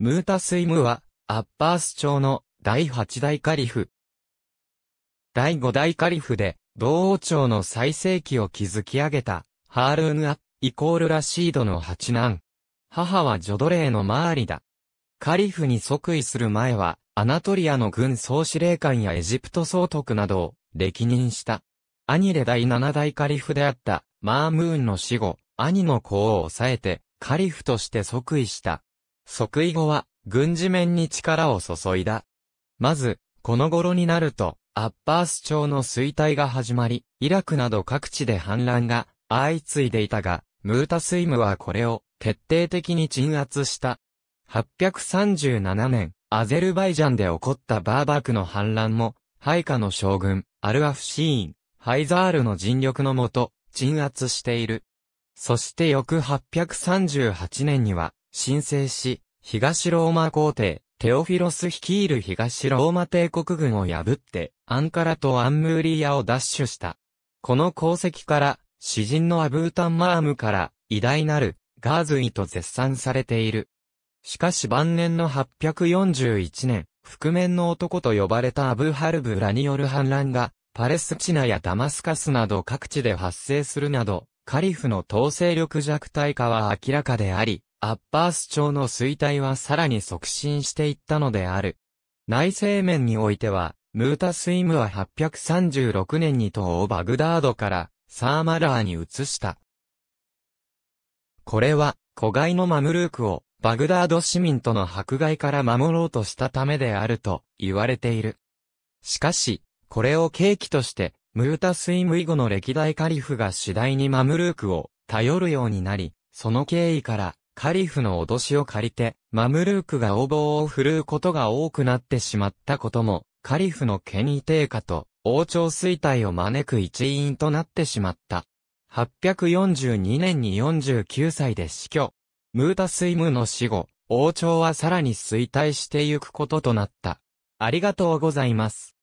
ムータスイムは、アッパース朝の第8代カリフ。第5代カリフで、同王朝の最盛期を築き上げた、ハールーヌアイコール・ラシードの八男。母はジョドレーの周りだ。カリフに即位する前は、アナトリアの軍総司令官やエジプト総督などを歴任した。兄で第7代カリフであった、マームーンの死後、兄の子を抑えて、カリフとして即位した。即位後は、軍事面に力を注いだ。まず、この頃になると、アッパース朝の衰退が始まり、イラクなど各地で反乱が相次いでいたが、ムータスイムはこれを徹底的に鎮圧した。837年、アゼルバイジャンで起こったバーバークの反乱も、ハイカの将軍、アルアフシーン、ハイザールの尽力のもと、鎮圧している。そして翌838年には、申請し、東ローマ皇帝、テオフィロス率いる東ローマ帝国軍を破って、アンカラとアンムーリアを奪取した。この功績から、詩人のアブータンマームから、偉大なる、ガーズイと絶賛されている。しかし晩年の841年、覆面の男と呼ばれたアブハルブラによる反乱が、パレスチナやダマスカスなど各地で発生するなど、カリフの統制力弱体化は明らかであり、アッバース朝の衰退はさらに促進していったのである。内政面においては、ムータスイムは836年に東欧バグダードからサーマラーに移した。これは、古外のマムルークをバグダード市民との迫害から守ろうとしたためであると言われている。しかし、これを契機として、ムータスイム以後の歴代カリフが次第にマムルークを頼るようになり、その経緯からカリフの脅しを借りて、マムルークが横暴を振るうことが多くなってしまったことも、カリフの権威低下と、王朝衰退を招く一因となってしまった。842年に49歳で死去。ムータスイムの死後、王朝はさらに衰退してゆくこととなった。ありがとうございます。